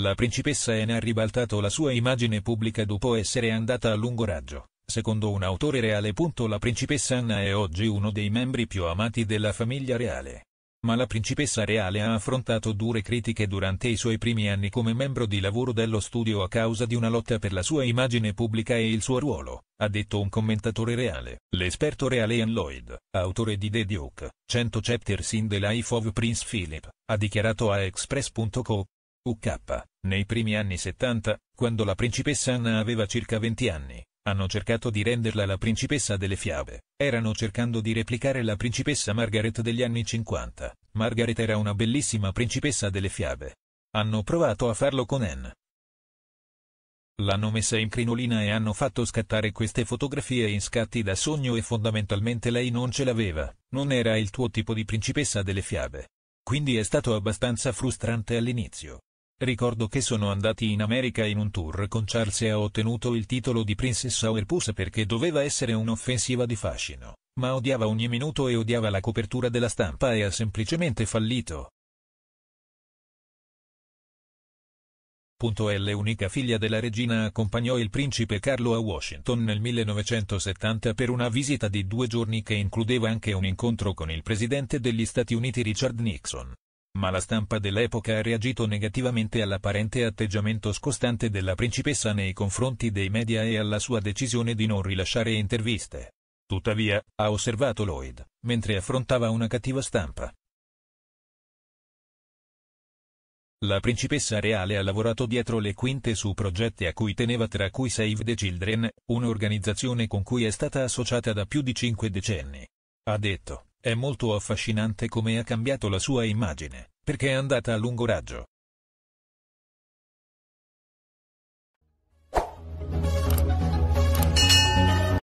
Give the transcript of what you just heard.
La principessa Anne ha ribaltato la sua immagine pubblica dopo essere andata a lungo raggio. Secondo un autore reale. La principessa Anna è oggi uno dei membri più amati della famiglia reale. Ma la principessa reale ha affrontato dure critiche durante i suoi primi anni come membro di lavoro dello studio a causa di una lotta per la sua immagine pubblica e il suo ruolo, ha detto un commentatore reale. L'esperto reale Ian Lloyd, autore di The Duke, 100 chapters in the life of Prince Philip, ha dichiarato a Express.co. UK. Nei primi anni 70, quando la principessa Anna aveva circa 20 anni, hanno cercato di renderla la principessa delle fiabe, erano cercando di replicare la principessa Margaret degli anni 50. Margaret era una bellissima principessa delle fiabe. Hanno provato a farlo con Anne. L'hanno messa in crinolina e hanno fatto scattare queste fotografie in scatti da sogno e fondamentalmente lei non ce l'aveva, non era il tuo tipo di principessa delle fiabe. Quindi è stato abbastanza frustrante all'inizio. Ricordo che sono andati in America in un tour con Charles e ha ottenuto il titolo di Princess Sourpuss perché doveva essere un'offensiva di fascino, ma odiava ogni minuto e odiava la copertura della stampa e ha semplicemente fallito. L. Unica figlia della regina accompagnò il principe Carlo a Washington nel 1970 per una visita di due giorni che includeva anche un incontro con il presidente degli Stati Uniti Richard Nixon ma la stampa dell'epoca ha reagito negativamente all'apparente atteggiamento scostante della principessa nei confronti dei media e alla sua decisione di non rilasciare interviste. Tuttavia, ha osservato Lloyd, mentre affrontava una cattiva stampa. La principessa reale ha lavorato dietro le quinte su progetti a cui teneva tra cui Save the Children, un'organizzazione con cui è stata associata da più di cinque decenni. Ha detto. È molto affascinante come ha cambiato la sua immagine, perché è andata a lungo raggio.